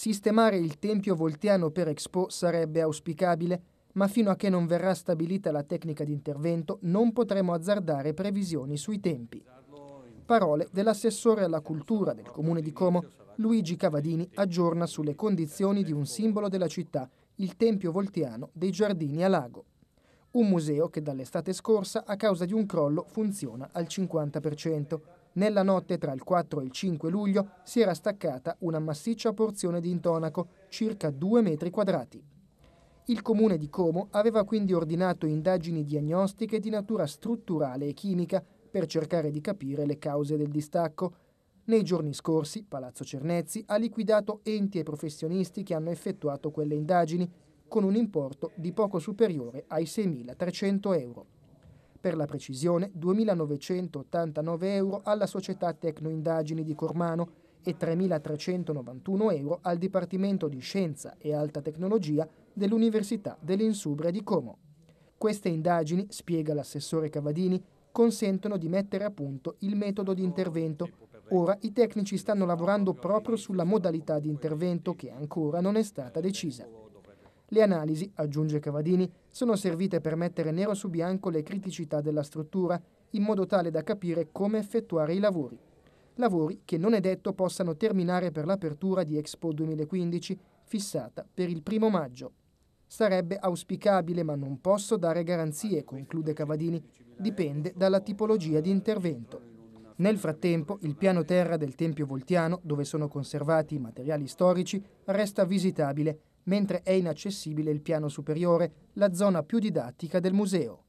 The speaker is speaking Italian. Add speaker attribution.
Speaker 1: Sistemare il tempio voltiano per Expo sarebbe auspicabile, ma fino a che non verrà stabilita la tecnica di intervento non potremo azzardare previsioni sui tempi. Parole dell'assessore alla cultura del comune di Como, Luigi Cavadini aggiorna sulle condizioni di un simbolo della città, il Tempio Voltiano dei Giardini a Lago. Un museo che dall'estate scorsa, a causa di un crollo, funziona al 50%. Nella notte tra il 4 e il 5 luglio si era staccata una massiccia porzione di intonaco, circa 2 metri quadrati. Il comune di Como aveva quindi ordinato indagini diagnostiche di natura strutturale e chimica per cercare di capire le cause del distacco. Nei giorni scorsi Palazzo Cernezzi ha liquidato enti e professionisti che hanno effettuato quelle indagini con un importo di poco superiore ai 6.300 euro per la precisione 2.989 euro alla Società Tecnoindagini di Cormano e 3.391 euro al Dipartimento di Scienza e Alta Tecnologia dell'Università dell'Insubria di Como. Queste indagini, spiega l'assessore Cavadini, consentono di mettere a punto il metodo di intervento. Ora i tecnici stanno lavorando proprio sulla modalità di intervento che ancora non è stata decisa. Le analisi, aggiunge Cavadini, sono servite per mettere nero su bianco le criticità della struttura, in modo tale da capire come effettuare i lavori. Lavori che non è detto possano terminare per l'apertura di Expo 2015, fissata per il primo maggio. Sarebbe auspicabile, ma non posso dare garanzie, conclude Cavadini, dipende dalla tipologia di intervento. Nel frattempo, il piano terra del Tempio Voltiano, dove sono conservati i materiali storici, resta visitabile mentre è inaccessibile il piano superiore, la zona più didattica del museo.